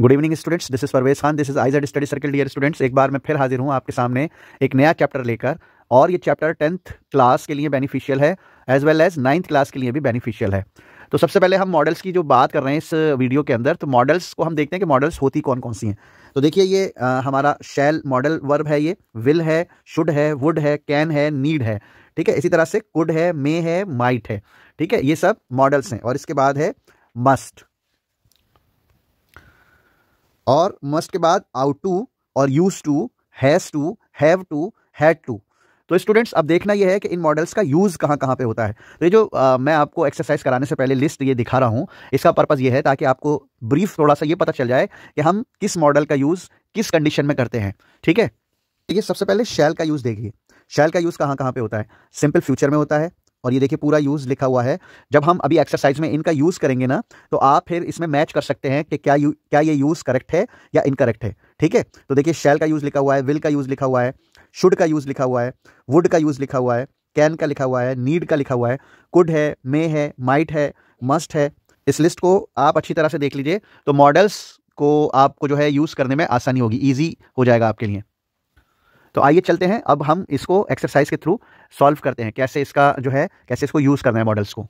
Good evening students this is Parvez Khan this is Z study circle dear students एक बार मैं फिर हाजिर हूँ आपके सामने एक नया चैप्टर लेकर और ये चैप्टर टेंथ क्लास के लिए बेनिफिशियल है as well as ninth class के लिए भी बेनिफिशियल है तो सबसे पहले हम मॉडल्स की जो बात कर रहे हैं इस वीडियो के अंदर तो मॉडल्स को हम देखते हैं कि मॉडल्स होती कौन कौन सी हैं तो देखिए ये आ, हमारा शैल मॉडल वर्ब है ये विल है शुड है वुड है कैन है नीड है ठीक है इसी तरह से कुड है मे है माइट है ठीक है ये सब मॉडल्स हैं और इसके बाद है मस्ट और मस्ट के बाद आउट टू और used to has to have to had to तो स्टूडेंट्स अब देखना यह है कि इन मॉडल्स का यूज़ कहाँ कहाँ पे होता है तो ये जो आ, मैं आपको एक्सरसाइज कराने से पहले लिस्ट ये दिखा रहा हूँ इसका पर्पज़ ये है ताकि आपको ब्रीफ थोड़ा सा ये पता चल जाए कि हम किस मॉडल का यूज़ किस कंडीशन में करते हैं ठीक है तो ये सबसे पहले शैल का यूज़ देखिए शैल का यूज़ कहाँ कहाँ पे होता है सिंपल फ्यूचर में होता है और ये देखिए पूरा यूज़ लिखा हुआ है जब हम अभी एक्सरसाइज में इनका यूज़ करेंगे ना तो आप फिर इसमें मैच कर सकते हैं कि क्या क्या ये यूज़ करेक्ट है या इनकरेक्ट है ठीक है तो देखिए शैल का यूज़ लिखा हुआ है विल का यूज़ लिखा हुआ है शुड का यूज़ लिखा हुआ है वुड का यूज़ लिखा हुआ है कैन का लिखा हुआ है नीड का लिखा हुआ है कुड है मे है माइट है मस्ट है इस लिस्ट को आप अच्छी तरह से देख लीजिए तो मॉडल्स को आपको जो है यूज़ करने में आसानी होगी ईजी हो जाएगा आपके लिए तो आइए चलते हैं अब हम इसको एक्सरसाइज के थ्रू सॉल्व करते हैं कैसे इसका जो है कैसे इसको यूज़ करना है मॉडल्स को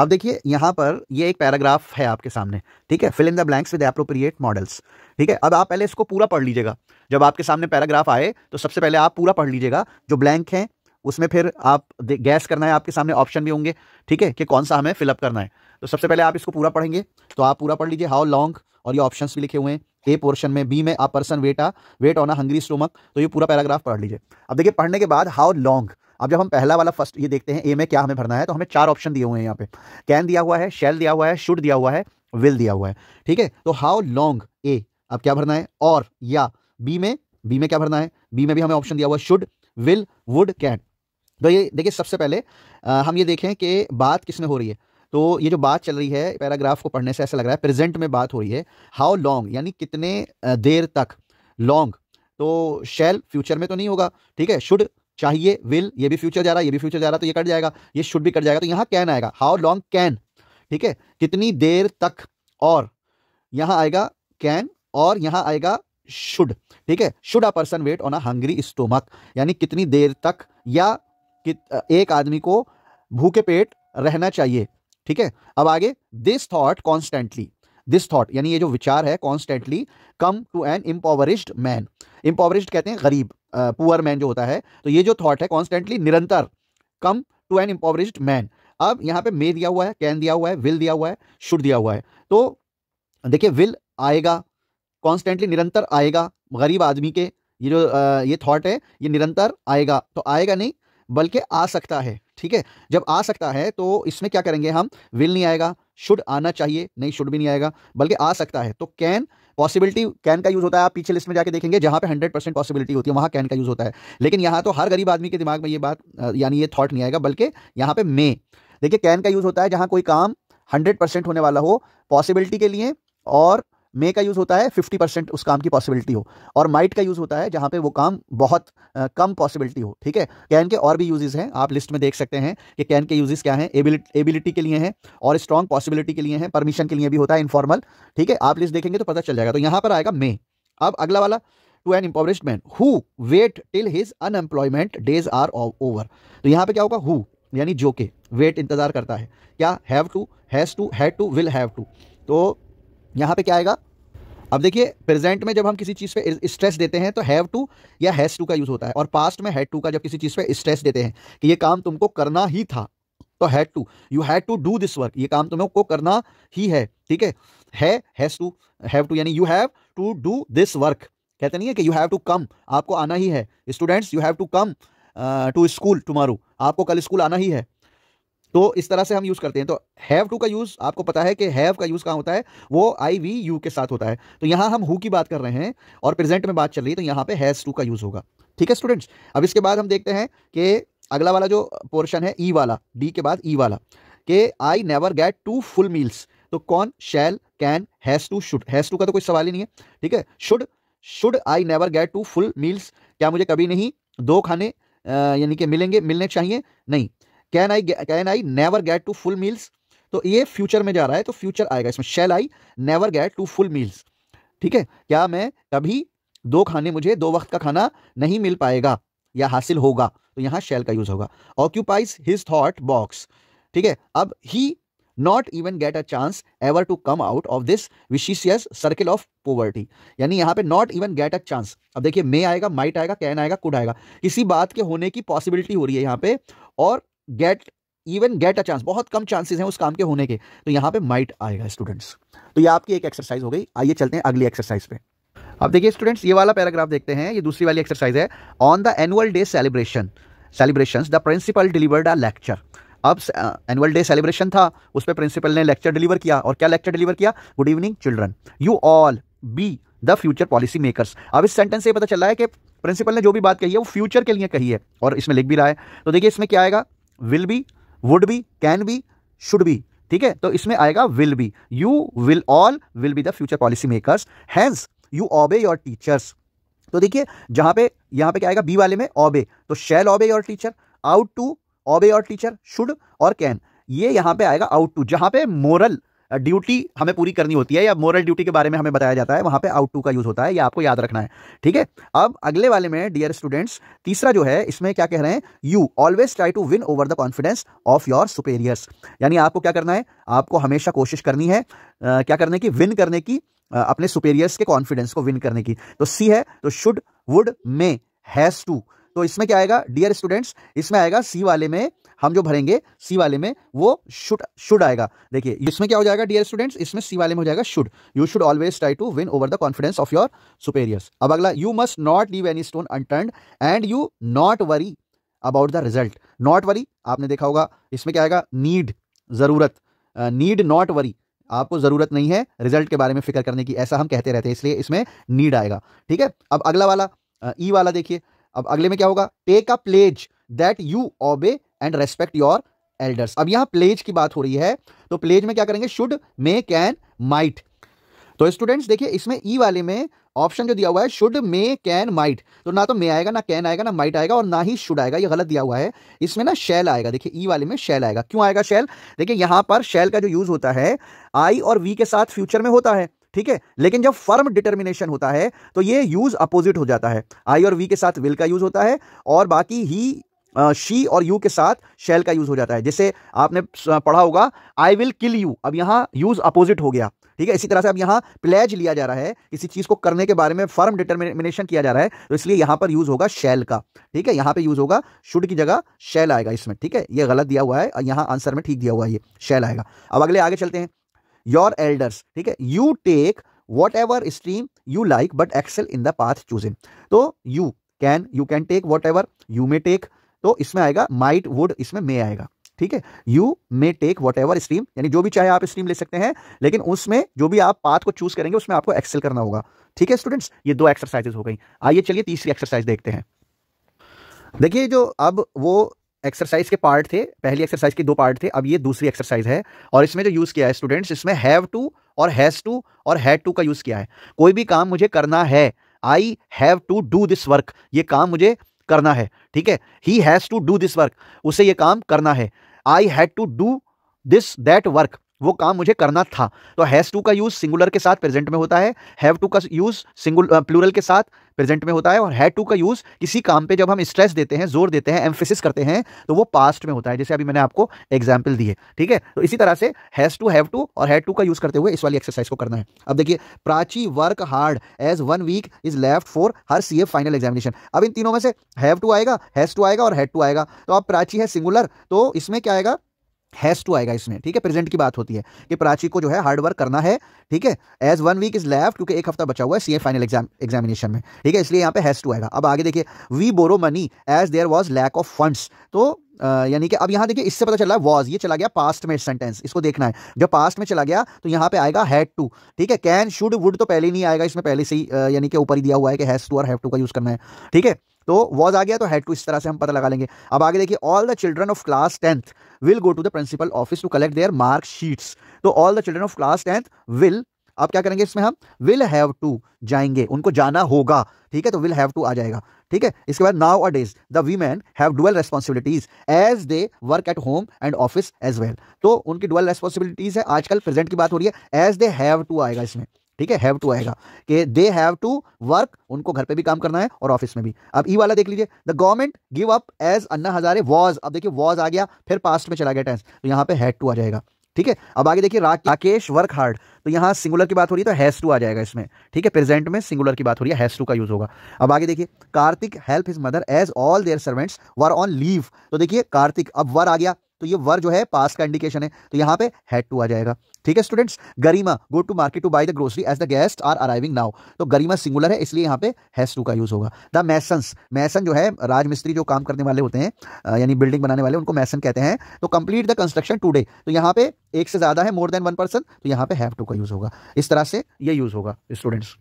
अब देखिए यहाँ पर ये एक पैराग्राफ है आपके सामने ठीक है fill in the blanks with appropriate modals ठीक है अब आप पहले इसको पूरा पढ़ लीजिएगा जब आपके सामने पैराग्राफ आए तो सबसे पहले आप पूरा पढ़ लीजिएगा जो ब्लैंक हैं उसमें फिर आप गैस करना है आपके सामने ऑप्शन भी होंगे ठीक है कि कौन सा हमें फिलअप करना है तो सबसे पहले आप इसको पूरा पढ़ेंगे तो आप पूरा पढ़ लीजिए हाउ लॉन्ग और ये ऑप्शन भी लिखे हुए हैं ए पोर्शन में बी में अ पर्सन वेटा wait on a hungry stomach तो ये पूरा पैराग्राफ पढ़ लीजिए अब देखिए पढ़ने के बाद हाउ लॉन्ग अब जब हम पहला वाला फर्स्ट ये देखते हैं ए में क्या हमें भरना है तो हमें चार ऑप्शन दिए हुए हैं यहाँ पे कैन दिया हुआ है शेल दिया हुआ है शुड दिया हुआ है विल दिया हुआ है ठीक है तो हाउ लॉन्ग ए अब क्या भरना है और या बी में बी में क्या भरना है बी में भी हमें ऑप्शन दिया हुआ है शुड विल वुड कैन तो ये देखिए सबसे पहले आ, हम ये देखें कि बात किसने हो रही है तो ये जो बात चल रही है पैराग्राफ को पढ़ने से ऐसा लग रहा है प्रेजेंट में बात हो रही है हाउ लॉन्ग यानी कितने देर तक लॉन्ग तो शैल फ्यूचर में तो नहीं होगा ठीक है शुड चाहिए विल ये भी फ्यूचर जा रहा है ये भी फ्यूचर जा रहा है तो ये कट जाएगा ये शुड भी कट जाएगा तो यहाँ कैन आएगा हाउ लॉन्ग कैन ठीक है कितनी देर तक और यहाँ आएगा कैन और यहाँ आएगा शुड ठीक है should a person wait on a hungry stomach यानी कितनी देर तक या कि एक आदमी को भूखे पेट रहना चाहिए ठीक है अब आगे this thought constantly this thought यानी ये जो विचार है constantly come to an impoverished man impoverished कहते हैं गरीब पुअर मैन जो होता है तो ये जो थॉट है कॉन्स्टेंटली निरंतर come to an impoverished man अब यहाँ पे मे दिया हुआ है कैन दिया हुआ है विल दिया हुआ है शुड दिया हुआ है तो देखिए विल आएगा कॉन्स्टेंटली निरंतर आएगा गरीब आदमी के ये जो ये थॉट है ये निरंतर आएगा तो आएगा नहीं बल्कि आ सकता है ठीक है जब आ सकता है तो इसमें क्या करेंगे हम विल नहीं आएगा शुड आना चाहिए नहीं शुड भी नहीं आएगा बल्कि आ सकता है तो कैन पॉसिबिलिटी कैन का यूज होता है आप पीछे लिस्ट में जाके देखेंगे जहां पे 100 परसेंट पॉसिबिलिटी होती है वहां कैन का यूज होता है लेकिन यहां तो हर गरीब आदमी के दिमाग में ये बात यानी ये थॉट नहीं आएगा बल्कि यहां पे मे देखिए कैन का यूज होता है जहां कोई काम हंड्रेड परसेंट होने वाला हो पॉसिबिलिटी के लिए और मे का यूज़ होता है फिफ्टी परसेंट उस काम की पॉसिबिलिटी हो और माइट का यूज़ होता है जहाँ पे वो काम बहुत कम पॉसिबिलिटी हो ठीक है कैन के और भी यूजेज़ हैं आप लिस्ट में देख सकते हैं कि कैन के यूजेज़ क्या हैं एबिलिटी के लिए हैं और स्ट्रॉन्ग पॉसिबिलिटी के लिए हैं परमिशन के लिए भी होता है इनफॉर्मल ठीक है आप लिस्ट देखेंगे तो पता चल जाएगा तो यहाँ पर आएगा मे अब अगला वाला to an impoverished man who wait till his unemployment days are over तो यहाँ पर क्या होगा हु यानी जो के वेट इंतजार करता है क्या have to has to had to will have to तो यहाँ पे क्या आएगा अब देखिए प्रेजेंट में जब हम किसी चीज़ पे स्ट्रेस देते हैं तो हैव टू या हैज़ टू का यूज़ होता है और पास्ट में हैड टू का जब किसी चीज़ पे स्ट्रेस देते हैं कि ये काम तुमको करना ही था तो had to you had to do this work ये काम तुम्हें को करना ही है ठीक है है हैज़ टू हैव टू यानी you have to do this work कहते नहीं है कि यू हैव टू कम आपको आना ही है students you have to come to school tomorrow आपको कल स्कूल आना ही है तो इस तरह से हम यूज़ करते हैं तो हैव टू का यूज़ आपको पता है कि हैव का यूज़ कहाँ होता है वो आई वी यू के साथ होता है तो यहाँ हम हु की बात कर रहे हैं और प्रेजेंट में बात चल रही है तो यहाँ पे हैज़ टू का यूज़ होगा ठीक है स्टूडेंट्स अब इसके बाद हम देखते हैं कि अगला वाला जो पोर्शन है ई e वाला डी के बाद ई e वाला कि I never get to full meals तो कौन shall can has to should has to का तो कोई सवाल ही नहीं है ठीक है should should I never get to full meals क्या मुझे कभी नहीं दो खाने यानी कि मिलेंगे मिलने चाहिए नहीं can I can I never get to full meals तो ये फ्यूचर में जा रहा है तो फ्यूचर आएगा इसमें shall I never get to full meals ठीक है क्या मैं कभी दो खाने मुझे दो वक्त का खाना नहीं मिल पाएगा या हासिल होगा तो यहाँ शेल का यूज़ होगा ऑक्यूपाइज हिज थॉट बॉक्स ठीक है अब he not even get a chance ever to come out of this vicious circle of poverty यानी यहाँ पे not even get a chance अब देखिए मे आएगा माइट आएगा कैन आएगा कुड आएगा किसी बात के होने की पॉसिबिलिटी हो रही है यहाँ पे और get even get a chance बहुत कम चांसेस हैं उस काम के होने के तो यहाँ पे माइट आएगा स्टूडेंट्स तो ये आपकी एक एक्सरसाइज हो गई आइए चलते हैं अगली एक्सरसाइज पे अब देखिए स्टूडेंट्स ये वाला पैराग्राफ देखते हैं ये दूसरी वाली एक्सरसाइज है on the annual day celebration celebration the principal delivered a lecture अब एनुअल डे सेलिब्रेशन था उस पर प्रिंसिपल ने लेक्चर डिलीवर किया और क्या लेक्चर डिलीवर किया good evening children you all be the future policy makers अब इस सेंटेंस से पता चल रहा है कि प्रिंसिपल ने जो भी बात कही है वो फ्यूचर के लिए कही है और इसमें लिख भी रहा है तो देखिए इसमें क्या आएगा will be would be can be should be ठीक है तो इसमें आएगा will be you will all will be the future policy makers hence you obey your teachers तो देखिए जहां पे यहां पे क्या आएगा बी वाले में ऑबे तो shall obey your teacher ought to obey your teacher should और कैन ये यहां पे आएगा आउट टू जहां पे मोरल ड्यूटी हमें पूरी करनी होती है या मोरल ड्यूटी के बारे में हमें बताया जाता है वहां पे आउट टू का यूज़ होता है ये या आपको याद रखना है ठीक है अब अगले वाले में डियर स्टूडेंट्स तीसरा जो है इसमें क्या कह रहे हैं you always try to win over the confidence of your superiors यानी आपको क्या करना है आपको हमेशा कोशिश करनी है आ, क्या करने की विन करने की आ, अपने सुपेरियर्स के कॉन्फिडेंस को विन करने की तो सी है तो should would may has to तो इसमें क्या आएगा डियर स्टूडेंट्स इसमें आएगा सी वाले में हम जो भरेंगे सी वाले में वो शुड शुड आएगा देखिए इसमें क्या हो जाएगा डियर स्टूडेंट्स इसमें सी वाले में हो जाएगा should you should always try to win over the confidence of your superiors अब अगला you must not leave any stone unturned and you not worry about the result not worry आपने देखा होगा इसमें क्या आएगा नीड ज़रूरत नीड नॉट वरी आपको ज़रूरत नहीं है रिजल्ट के बारे में फिक्र करने की ऐसा हम कहते रहते हैं इसलिए इसमें नीड आएगा ठीक है अब अगला वाला ई e वाला देखिए अब अगले में क्या होगा take a pledge that you obey and respect your elders अब यहां प्लेज की बात हो रही है तो प्लेज में क्या करेंगे शुड मे कैन माइट तो स्टूडेंट्स देखिए इसमें ई e वाले में ऑप्शन जो दिया हुआ है शुड मे कैन माइट तो ना तो मे आएगा ना कैन आएगा ना माइट आएगा और ना ही शुड आएगा ये गलत दिया हुआ है इसमें ना शेल आएगा देखिए ई e वाले में शेल आएगा क्यों आएगा शेल देखिए यहां पर शेल का जो यूज़ होता है आई और वी के साथ फ्यूचर में होता है ठीक है लेकिन जब फर्म डिटर्मिनेशन होता है तो ये यूज अपोजिट हो जाता है आई और वी के साथ विल का यूज होता है और बाकी ही शी और यू के साथ शेल का यूज़ हो जाता है जैसे आपने पढ़ा होगा आई विल किल यू अब यहाँ यूज़ अपोजिट हो गया ठीक है इसी तरह से अब यहाँ प्लेज लिया जा रहा है किसी चीज़ को करने के बारे में फर्म डिटर्मिनेशन किया जा रहा है तो इसलिए यहाँ पर यूज़ होगा शेल का ठीक है यहाँ पे यूज़ होगा शुड की जगह शेल आएगा इसमें ठीक है ये गलत दिया हुआ है और यहाँ आंसर में ठीक दिया हुआ है ये शेल आएगा अब अगले आगे चलते हैं योर एल्डर्स ठीक है you take whatever stream you like but excel in the path choose तो you can you can take whatever you may take तो इसमें आएगा माइट वुड इसमें मे आएगा ठीक है you may take whatever stream यानी जो भी चाहे आप स्ट्रीम ले सकते हैं लेकिन उसमें जो भी आप पाथ को चूज करेंगे उसमें आपको एक्सेल करना होगा ठीक है स्टूडेंट्स ये दो एक्सरसाइजेस हो गई आइए चलिए तीसरी एक्सरसाइज देखते हैं देखिए जो अब वो एक्सरसाइज के पार्ट थे पहली एक्सरसाइज के दो पार्ट थे अब ये दूसरी एक्सरसाइज है और इसमें जो यूज़ किया है स्टूडेंट्स इसमें हैव टू और हैज़ टू और हैड टू का यूज़ किया है कोई भी काम मुझे करना है I have to do this work ये काम मुझे करना है ठीक है he has to do this work उसे ये काम करना है I had to do this that work वो काम मुझे करना था तो हैज़ टू का यूज़ सिंगुलर के साथ प्रेजेंट में होता है हैव टू का यूज़ सिंगुल प्लूरल के साथ प्रेजेंट में होता है और हैड टू का यूज़ किसी काम पे जब हम स्ट्रेस देते हैं जोर देते हैं एम्फेसिस करते हैं तो वो पास्ट में होता है जैसे अभी मैंने आपको एग्जाम्पल दी है ठीक है तो इसी तरह से हैज़ टू हैव टू और हैड टू का यूज़ करते हुए इस वाली एक्सरसाइज को करना है अब देखिए Prachi work hard as one week is left for her C final examination अब इन तीनों में से हैव टू आएगा हैज़ टू आएगा और हैड टू आएगा तो अब प्राची है सिंगुलर तो इसमें क्या आएगा हैज़ टू आएगा इसमें ठीक है प्रेजेंट की बात होती है कि प्राची को जो है हार्ड वर्क करना है ठीक है as one week is left क्योंकि एक हफ्ता बचा हुआ है सीए फाइनल एग्जाम एग्जामिनेशन में ठीक है इसलिए यहाँ पे हैज़ टू आएगा अब आगे देखिए we borrow money as there was lack of funds तो यानी कि अब यहाँ देखिए इससे पता चला वॉज ये चला गया पास्ट में सेंटेंस इसको देखना है जब पास्ट में चला गया तो यहाँ पे आएगा हैड टू ठीक है कैन शुड वुड तो पहले नहीं आएगा इसमें पहले से ही यानी कि ऊपर ही दिया हुआ है कि हैज टू और हैव टू का यूज़ करना है ठीक है तो वॉज आ गया तो हैड टू इस तरह से हम पता लगा लेंगे अब आगे देखिए all the children of class tenth will go to the principal office to collect their mark sheets तो all the children of class tenth will अब क्या करेंगे इसमें हम विल हैव टू जाएंगे उनको जाना होगा ठीक है तो विल हैव टू आ जाएगा ठीक है इसके बाद nowadays the women have dual responsibilities as they work at home and office as well तो उनकी डुअल रेस्पॉन्सिबिलिटीज है आजकल प्रेजेंट की बात हो रही है एज दे हैव टू आएगा इसमें ठीक है हैव टू आएगा कि दे हैव टू वर्क उनको घर पे भी काम करना है और ऑफिस में भी अब ई वाला देख लीजिए the government give up as Anna Hazare was अब देखिए वॉज आ गया फिर पास्ट में चला गया टेंस तो यहाँ पे हैड टू आ जाएगा ठीक है अब आगे देखिए राकेश वर्क हार्ड तो यहाँ सिंगुलर की बात हो रही है तो हैस टू आ जाएगा इसमें ठीक है प्रेजेंट में सिंगुलर की बात हो रही है टू का यूज होगा अब आगे देखिए Kartik help his mother as all their servants were on leave तो देखिए कार्तिक अब वर आ गया तो ये वर जो है पास का इंडिकेशन है तो यहाँ पे हेड टू आ जाएगा ठीक है students Garima go to market to buy the grocery as the guest are arriving now तो गरिमा सिंगुलर है इसलिए यहां पे हैज टू का यूज होगा द मैसन्स मैसन जो है राजमिस्त्री जो काम करने वाले होते हैं यानी बिल्डिंग बनाने वाले उनको मैसन कहते हैं तो कंप्लीट द कंस्ट्रक्शन टूडे तो यहां पे एक से ज्यादा है मोर देन वन पर्सन तो यहां पे हैव टू का यूज होगा इस तरह से ये यूज होगा स्टूडेंट्स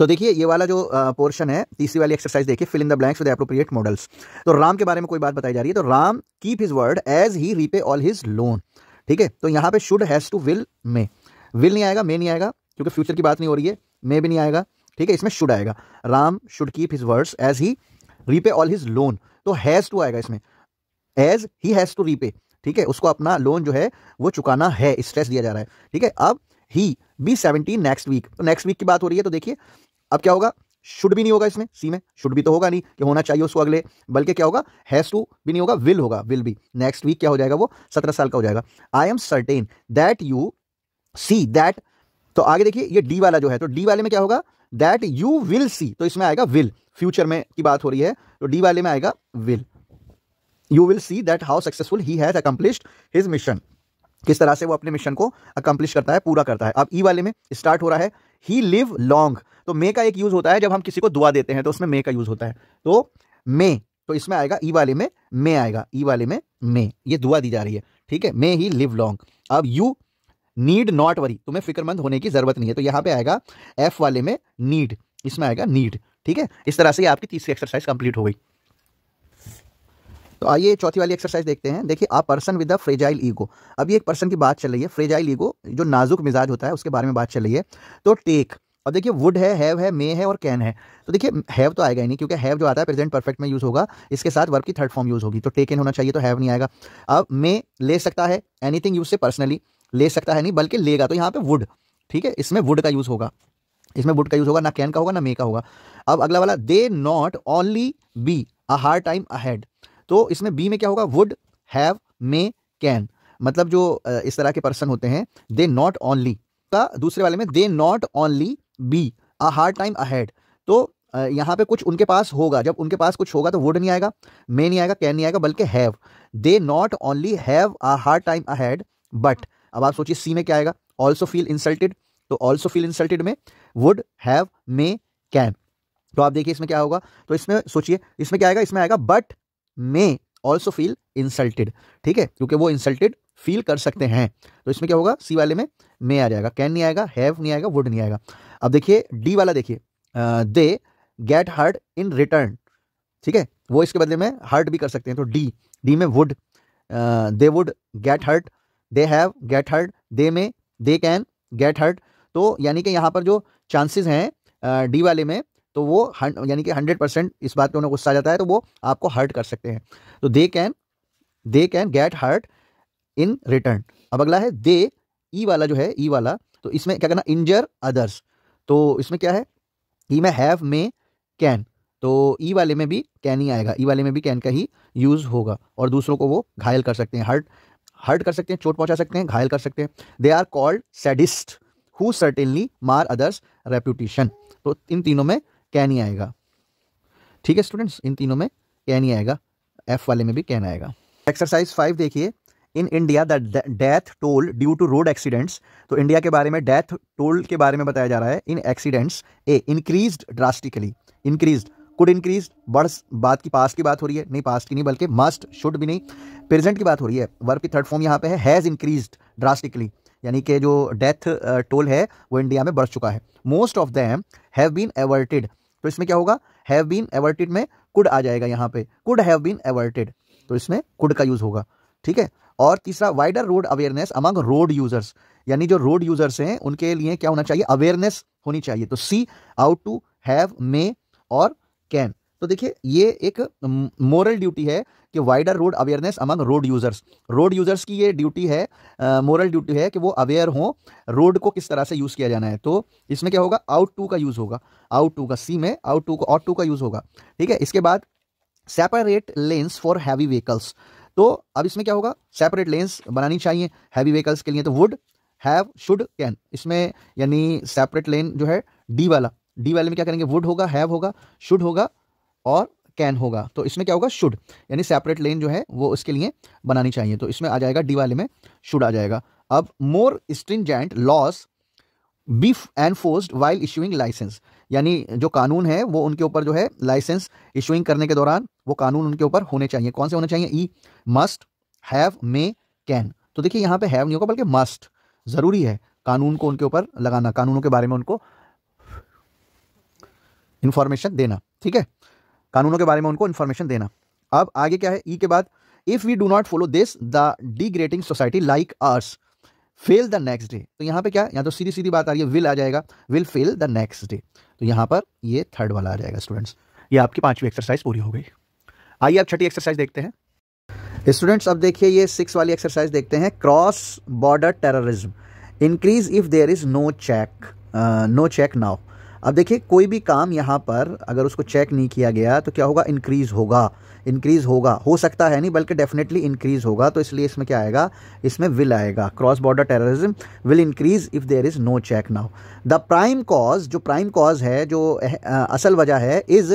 तो देखिए ये वाला जो पोर्शन है तीसरी वाली एक्सरसाइज देखिए fill in the blanks with appropriate modals तो राम के बारे में कोई बात बताई जा रही है तो Ram keep his word as he repay all his loan ठीक है तो यहाँ पे should has to will may will नहीं आएगा मे नहीं आएगा क्योंकि फ्यूचर की बात नहीं हो रही है मे भी नहीं आएगा ठीक है इसमें शुड आएगा Ram should keep his words as he repay all his loan तो हैज़ टू आएगा इसमें as he has to repay ठीक है उसको अपना लोन जो है वो चुकाना है स्ट्रेस दिया जा रहा है ठीक है अब he be seventeen next week तो नेक्स्ट वीक की बात हो रही है तो देखिए अब क्या होगा शुड भी नहीं होगा इसमें सी में शुड भी तो होगा नहीं कि होना चाहिए उसको अगले बल्कि क्या होगा हैज टू भी नहीं होगा विल होगा विल भी नेक्स्ट वीक क्या हो जाएगा वो सत्रह साल का हो जाएगा I am certain that you see that तो आगे देखिए ये डी वाला जो है तो डी वाले में क्या होगा दैट यू विल सी तो इसमें आएगा विल फ्यूचर में की बात हो रही है तो डी वाले में आएगा will you will see that how successful he has accomplished his mission किस तरह से वो अपने मिशन को अकम्प्लिश करता है पूरा करता है अब ई वाले में स्टार्ट हो रहा है ही लिव लॉन्ग तो मे का एक यूज़ होता है जब हम किसी को दुआ देते हैं तो उसमें मे का यूज़ होता है तो मे तो इसमें आएगा ई वाले में मे आएगा ई वाले में मे ये दुआ दी जा रही है ठीक है मे ही लिव लॉन्ग अब यू नीड नॉट वरी तुम्हें फिक्रमंद होने की जरूरत नहीं है तो यहां पे आएगा एफ वाले में नीड इसमें आएगा नीड ठीक है इस तरह से आपकी तीसरी एक्सरसाइज कंप्लीट हो गई तो आइए चौथी वाली एक्सरसाइज देखते हैं देखिए आप person with a fragile ego अभी एक पर्सन की बात चल रही है फ्रेजाइल ईगो जो नाजुक मिजाज होता है उसके बारे में बात चल रही है तो टेक और देखिए वुड है हैव है मे है और कैन है तो देखिए हैव तो आएगा ही नहीं क्योंकि हैव जो आता है प्रेजेंट परफेक्ट में यूज़ होगा इसके साथ वर्क की थर्ड फॉर्म यूज़ होगी तो टेक इन होना चाहिए तो हैव नहीं आएगा अब मे ले सकता है एनीथिंग यूज से पर्सनली ले सकता है नहीं बल्कि लेगा तो यहाँ पे वुड ठीक है इसमें वुड का यूज़ होगा इसमें वुड का यूज़ होगा ना कैन का होगा ना मे का होगा अब अगला वाला they not only be a hard time ahead तो इसमें बी में क्या होगा वुड हैव मे कैन मतलब जो इस तरह के पर्सन होते हैं दे नॉट ओनली का दूसरे वाले में they not only be a hard time ahead तो यहाँ पे कुछ उनके पास होगा जब उनके पास कुछ होगा तो वुड नहीं आएगा मे नहीं आएगा कैन नहीं आएगा बल्कि have they not only have a hard time ahead but अब आप सोचिए सी में क्या आएगा ऑल्सो फील इंसल्टेड तो ऑल्सो फील इंसल्टेड में वुड हैव मे कैन तो आप देखिए इसमें क्या होगा तो इसमें सोचिए इसमें क्या आएगा इसमें आएगा but may also feel insulted ठीक है क्योंकि वो इंसल्टेड फील कर सकते हैं तो इसमें क्या होगा सी वाले में मे आ जाएगा कैन नहीं आएगा हैव नहीं आएगा वुड नहीं आएगा अब देखिए डी वाला देखिए they get hurt in return ठीक है वो इसके बदले में हर्ट भी कर सकते हैं तो डी डी में would they would get hurt they have get hurt they में दे कैन गेट हर्ट तो यानी कि यहाँ पर जो चांसेस हैं डी वाले में तो वो यानी कि हंड्रेड परसेंट इस बात पे उन्हें गुस्सा आ जाता है तो वो आपको हर्ट कर सकते हैं तो they can they can get hurt in return अब अगला है दे ई e वाला जो है ई e वाला तो इसमें क्या करना इंजर अदर्स तो इसमें क्या है ई e में हैव मे कैन तो ई वाले में भी कैन ही आएगा ई वाले में भी कैन का ही यूज़ होगा और दूसरों को वो घायल कर सकते हैं हर्ट हर्ट कर सकते हैं चोट पहुंचा सकते हैं घायल कर सकते हैं they are called sadist who certainly mar others reputation तो इन तीनों में कह नहीं आएगा ठीक है स्टूडेंट्स इन तीनों में कह नहीं आएगा एफ वाले में भी कैन आएगा एक्सरसाइज फाइव देखिए in India the death toll due to road accidents तो इंडिया के बारे में डेथ टोल के बारे में बताया जा रहा है इन accidents A increase drastically increase could increase बढ़ बात की पास की बात हो रही है नहीं पास की नहीं बल्कि मस्ट शुड भी नहीं प्रेजेंट की बात हो रही है वर्क की थर्ड फॉर्म यहाँ पे है हैज़ इंक्रीज ड्रास्टिकली यानी कि जो डेथ टोल है वो इंडिया में बढ़ चुका है most of them have been averted तो इसमें क्या होगा हैव बीन एवर्टेड में कुड आ जाएगा यहाँ पे कुड हैव बीन एवर्टेड तो इसमें कुड का यूज होगा ठीक है और तीसरा wider road awareness among road users यानी जो रोड यूजर्स हैं उनके लिए क्या होना चाहिए अवेयरनेस होनी चाहिए तो C ought to have may और कैन तो देखिए ये एक मोरल ड्यूटी है कि wider road awareness among road users road users की ये ड्यूटी है मोरल uh, ड्यूटी है कि वो अवेयर हों रोड को किस तरह से यूज़ किया जाना है तो इसमें क्या होगा आउट टू का यूज़ होगा आउट टू का सी में आउट टू का आउट टू का यूज़ होगा ठीक है इसके बाद separate lanes for heavy vehicles तो अब इसमें क्या होगा सेपरेट लेंस बनानी चाहिए हैवी व्हीकल्स के लिए तो वुड हैव शुड कैन इसमें यानी सेपरेट लेन जो है डी वाला डी वाले में क्या करेंगे वुड होगा हैव होगा शुड होगा और कैन होगा तो इसमें क्या होगा शुड यानी सेपरेट लेन जो है वो उसके लिए बनानी चाहिए तो इसमें आ जाएगा डी वाले में शुड आ जाएगा अब more stringent laws be enforced while issuing license यानी जो कानून है वो उनके ऊपर जो है लाइसेंस इशूइंग करने के दौरान वो कानून उनके ऊपर होने चाहिए कौन से होने चाहिए E must have may can तो देखिए यहाँ पे हैव नहीं होगा बल्कि मस्ट ज़रूरी है कानून को उनके ऊपर लगाना कानूनों के बारे में उनको इन्फॉर्मेशन देना ठीक है कानूनों के बारे में उनको इन्फॉर्मेशन देना अब आगे क्या है ई e के बाद if we do not follow this the degrading society like ours fail the next day तो यहाँ पे क्या यहाँ तो सीधी सीधी बात आ रही है विल आ जाएगा will fail the next day तो यहाँ पर ये थर्ड वाला आ जाएगा स्टूडेंट्स ये आपकी पांचवी एक्सरसाइज पूरी हो गई आइए आप छठी एक्सरसाइज देखते हैं स्टूडेंट्स अब देखिए ये सिक्स वाली एक्सरसाइज देखते हैं cross border terrorism increase if there is no check no check now अब देखिए कोई भी काम यहाँ पर अगर उसको चेक नहीं किया गया तो क्या होगा इंक्रीज़ होगा इंक्रीज़ होगा हो सकता है नहीं बल्कि डेफिनेटली इंक्रीज़ होगा तो इसलिए इसमें क्या आएगा इसमें विल आएगा cross border terrorism will increase if there is no check now the prime cause जो प्राइम कॉज है जो आ, असल वजह है is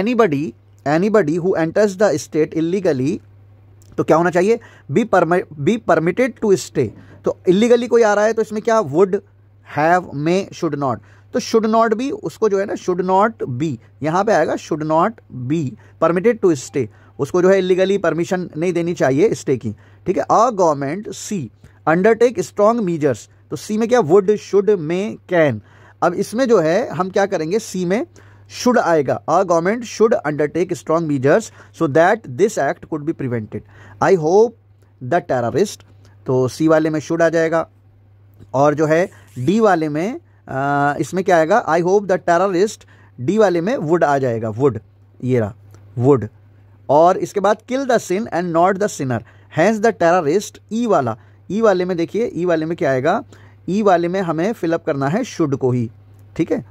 anybody anybody who enters the state illegally तो क्या होना चाहिए be be permitted to stay तो इलीगली कोई आ रहा है तो इसमें क्या would have may should not तो शुड नॉट बी उसको जो है ना शुड नॉट बी यहाँ पे आएगा should not be permitted to stay उसको जो है इलीगली परमिशन नहीं देनी चाहिए स्टे की ठीक है a government C undertake strong measures तो सी में क्या वुड शुड मे कैन अब इसमें जो है हम क्या करेंगे सी में शुड आएगा a government should undertake strong measures so that this act could be prevented I hope the terrorist तो सी वाले में शुड आ जाएगा और जो है डी वाले में इसमें क्या आएगा I hope the terrorist D वाले में वुड आ जाएगा वुड ये रहा वुड और इसके बाद kill the sin and not the sinner hence the terrorist E वाला ई e वाले में देखिए ई e वाले में क्या आएगा ई e वाले में हमें फिलअप करना है शुड को ही ठीक है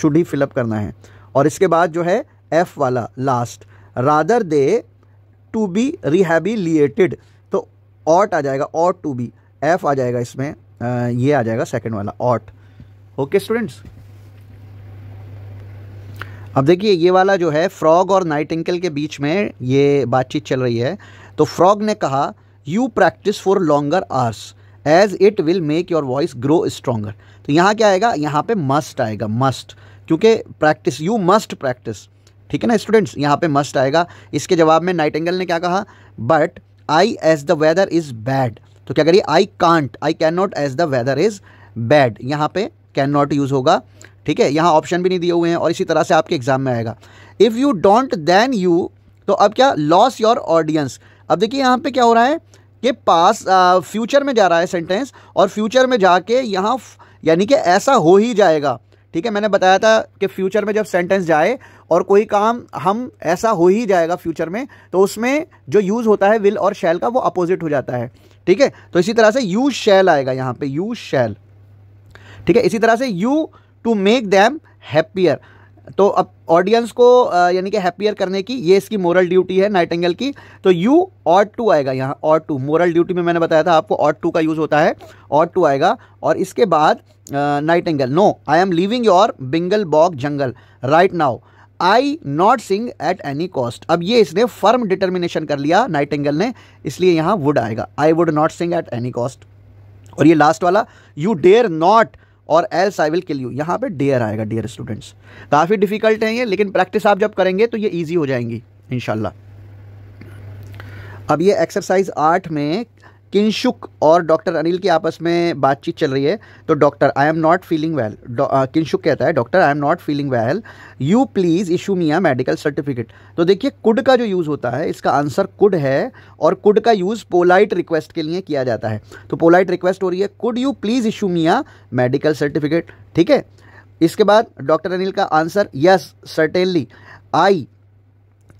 शुड ही फिलअप करना है और इसके बाद जो है एफ वाला last rather they to be rehabilitated तो ऑट आ जाएगा ऑट टू बी एफ आ जाएगा इसमें आ, ये आ जाएगा सेकेंड वाला ऑट ओके स्टूडेंट्स अब देखिए ये वाला जो है फ्रॉग और नाइटिंगल के बीच में ये बातचीत चल रही है तो फ्रॉग ने कहा you practise for longer hours as it will make your voice grow stronger तो यहाँ क्या आएगा यहाँ पे मस्ट आएगा मस्ट क्योंकि प्रैक्टिस यू मस्ट प्रैक्टिस ठीक है ना स्टूडेंट्स यहाँ पे मस्ट आएगा इसके जवाब में नाइटेंगल ने क्या कहा but I as the weather is bad तो क्या करिए I can't I can not as the weather is bad यहाँ पे कैन नॉट यूज़ होगा ठीक है यहाँ ऑप्शन भी नहीं दिए हुए हैं और इसी तरह से आपके एग्ज़ाम में आएगा if you don't then you तो अब क्या लॉस योर ऑडियंस अब देखिए यहाँ पे क्या हो रहा है कि पास फ्यूचर में जा रहा है सेंटेंस और फ्यूचर में जाके यहाँ यानी कि ऐसा हो ही जाएगा ठीक है मैंने बताया था कि फ्यूचर में जब सेंटेंस जाए और कोई काम हम ऐसा हो ही जाएगा फ्यूचर में तो उसमें जो यूज़ होता है विल और शैल का वो अपोजिट हो जाता है ठीक है तो इसी तरह से यू शैल आएगा यहाँ पे यू शैल ठीक है इसी तरह से you to make them happier तो अब ऑडियंस को यानी कि हैप्पियर करने की ये इसकी मोरल ड्यूटी है नाइट एंगल की तो यू ऑट टू आएगा यहाँ ऑट टू मोरल ड्यूटी में मैंने बताया था आपको ऑट टू का यूज़ होता है ऑट टू आएगा और इसके बाद nightingale no I am leaving your bingle bog jungle right now I not sing at any cost अब ये इसने फर्म डिटर्मिनेशन कर लिया नाइट एंगल ने इसलिए यहाँ वुड आएगा I would not sing at any cost और ये लास्ट वाला यू डेयर नॉट और एल साइविल के किल यू यहाँ पे डेयर आएगा डियर स्टूडेंट्स काफ़ी डिफिकल्ट हैं ये लेकिन प्रैक्टिस आप जब करेंगे तो ये ईजी हो जाएंगी इनशाला अब ये एक्सरसाइज आठ में किंशुक और डॉक्टर अनिल की आपस में बातचीत चल रही है तो doctor I am not feeling well Kinshuk कहता है doctor I am not feeling well you please issue me a medical certificate तो देखिए कुड का जो यूज़ होता है इसका आंसर कुड है और कुड का यूज़ पोलाइट रिक्वेस्ट के लिए किया जाता है तो पोलाइट रिक्वेस्ट हो रही है could you please issue me a medical certificate ठीक है इसके बाद डॉक्टर अनिल का answer yes certainly I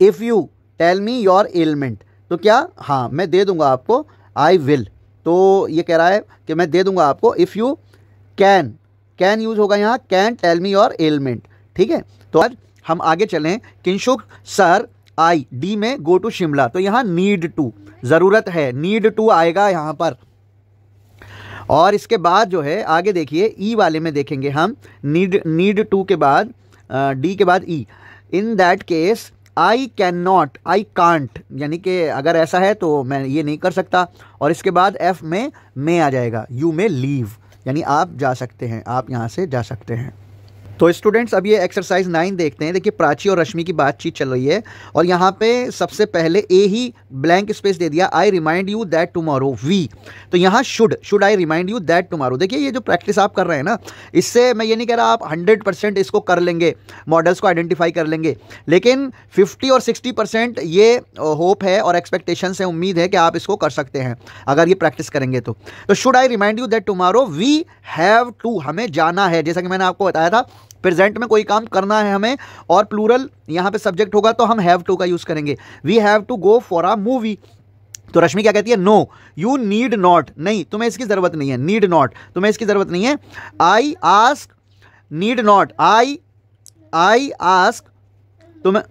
if you tell me your ailment तो क्या हाँ मैं दे दूंगा आपको आई विल तो ये कह रहा है कि मैं दे दूंगा आपको if you can can use होगा यहाँ can tell me your element ठीक है तो आज हम आगे चलें किंशुक सर आई डी में गो टू शिमला तो यहाँ नीड टू ज़रूरत है नीड टू आएगा यहाँ पर और इसके बाद जो है आगे देखिए ई e वाले में देखेंगे हम नीड नीड टू के बाद डी के बाद E in that case I can not I can't यानी कि अगर ऐसा है तो मैं ये नहीं कर सकता और इसके बाद एफ में मे आ जाएगा यू मे लीव यानी आप जा सकते हैं आप यहाँ से जा सकते हैं तो स्टूडेंट्स अब ये एक्सरसाइज नाइन देखते हैं देखिए प्राची और रश्मि की बातचीत चल रही है और यहाँ पे सबसे पहले ए ही ब्लैंक स्पेस दे दिया I remind you that tomorrow we तो यहाँ should should I remind you that tomorrow देखिए ये जो प्रैक्टिस आप कर रहे हैं ना इससे मैं ये नहीं कह रहा आप हंड्रेड इसको कर लेंगे मॉडल्स को आइडेंटिफाई कर लेंगे लेकिन फिफ्टी और सिक्सटी ये होप है और एक्सपेक्टेशन से उम्मीद है कि आप इसको कर सकते हैं अगर ये प्रैक्टिस करेंगे तो तो should I remind you that tomorrow we have to हमें जाना है जैसा कि मैंने आपको बताया था प्रेजेंट में कोई काम करना है हमें और प्लूरल यहाँ पे सब्जेक्ट होगा तो हम हैव टू का यूज़ करेंगे we have to go for a movie तो रश्मि क्या कहती है नो यू नीड नॉट नहीं तुम्हें इसकी ज़रूरत नहीं है नीड नॉट तुम्हें इसकी ज़रूरत नहीं है I ask need not I I ask तुम्हें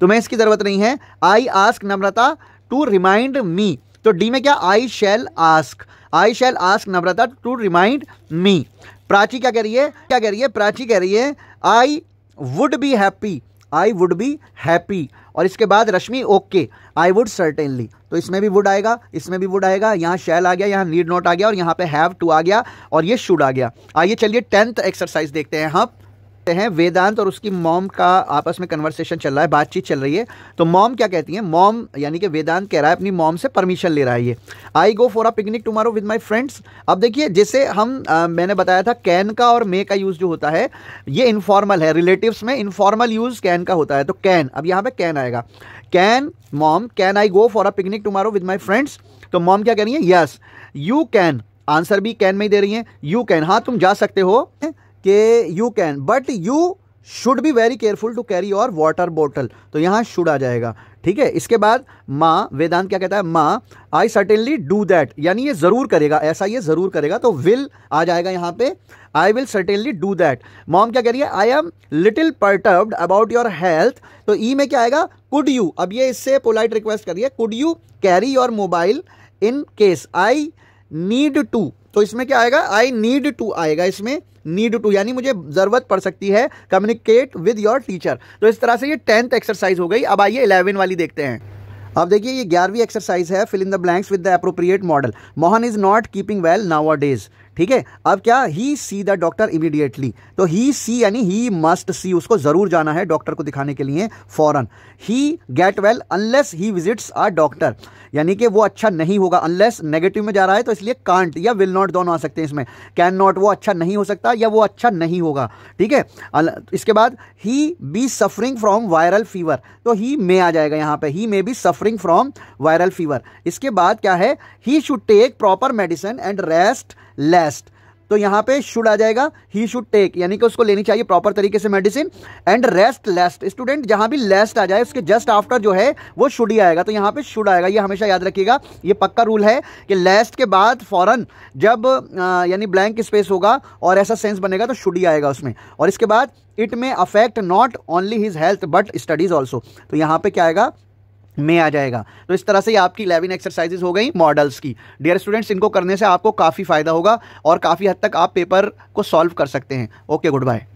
तुम्हें इसकी ज़रूरत नहीं है I ask Namrata to remind me तो डी में क्या I shall ask I shall ask Namrata to remind me Prachi क्या कह रही है क्या कह रही है प्राची कह रही है I would be happy I would be happy और इसके बाद Rashmi okay I would certainly तो इसमें भी वुड आएगा इसमें भी वुड आएगा यहाँ शैल आ गया यहाँ नीड नॉट आ गया और यहाँ पे हैव टू आ गया और ये शुड आ गया आइए चलिए टेंथ एक्सरसाइज देखते हैं हम हाँ। हैं वेदांत और उसकी मॉम का आपस में कन्वर्सेशन चल रहा है बातचीत चल रही है तो मॉम क्या कहती है मॉम यानी कि वेदांत कह रहा है अपनी मॉम से परमिशन ले रहा है ये I go for a picnic tomorrow with my friends अब देखिए जैसे हम आ, मैंने बताया था कैन का और मे का यूज़ जो होता है ये इनफॉर्मल है रिलेटिव में इनफॉर्मल यूज़ कैन का होता है तो कैन अब यहाँ पर कैन आएगा can mom can I go for a picnic tomorrow with my friends तो मॉम क्या कह रही है यस यू कैन आंसर भी कैन में ही दे रही है यू कैन हाँ तुम जा सकते हो कि you can but you should be very careful to carry your water bottle तो यहाँ शुड आ जाएगा ठीक है इसके बाद माँ वेदांत क्या कहता है माँ आई सर्टेनली डू दैट यानी ये ज़रूर करेगा ऐसा ये ज़रूर करेगा तो विल आ जाएगा यहाँ पे I will certainly do that mom क्या कह रही है I am little perturbed about your health तो ई में क्या आएगा कुड यू अब ये इससे पोलाइट रिक्वेस्ट करिए could you carry your mobile in case I need to तो इसमें क्या आएगा आई नीड टू आएगा इसमें नीड टू यानी मुझे ज़रूरत पड़ सकती है कम्युनिकेट विद योर टीचर तो इस तरह से ये टेंथ एक्सरसाइज हो गई अब आइए इलेवन वाली देखते हैं अब देखिए ये ग्यारहवीं एक्सरसाइज है fill in the blanks with the appropriate modal Mohan is not keeping well nowadays ठीक है अब क्या he see the doctor immediately तो ही सी यानी ही मस्ट सी उसको ज़रूर जाना है डॉक्टर को दिखाने के लिए फॉरन ही get well unless he visits a doctor यानी कि वो अच्छा नहीं होगा अनलेस नेगेटिव में जा रहा है तो इसलिए कांट या विल नॉट दोनों आ सकते हैं इसमें कैन नॉट वो अच्छा नहीं हो सकता या वो अच्छा नहीं होगा ठीक है इसके बाद he be suffering from viral fever तो ही मे आ जाएगा यहां पे he may be suffering from viral fever इसके बाद क्या है he should take proper medicine and rest lest तो यहां पे शुड आ जाएगा ही शुड टेक यानी कि उसको लेनी चाहिए प्रॉपर तरीके से medicine and rest lest student जहां भी लेस्ट आ जाए उसके जस्ट आफ्टर जो है वो शुड ही आएगा तो यहां पे शुड आएगा ये हमेशा याद रखिएगा ये पक्का रूल है कि लेस्ट के बाद फॉरन जब यानी ब्लैंक स्पेस होगा और ऐसा सेंस बनेगा तो शुड ही आएगा उसमें और इसके बाद it may affect not only his health but studies also तो यहां पर क्या आएगा में आ जाएगा तो इस तरह से आपकी इलेवन एक्सरसाइजेज हो गई मॉडल्स की डियर स्टूडेंट्स इनको करने से आपको काफ़ी फ़ायदा होगा और काफ़ी हद तक आप पेपर को सॉल्व कर सकते हैं ओके गुड बाय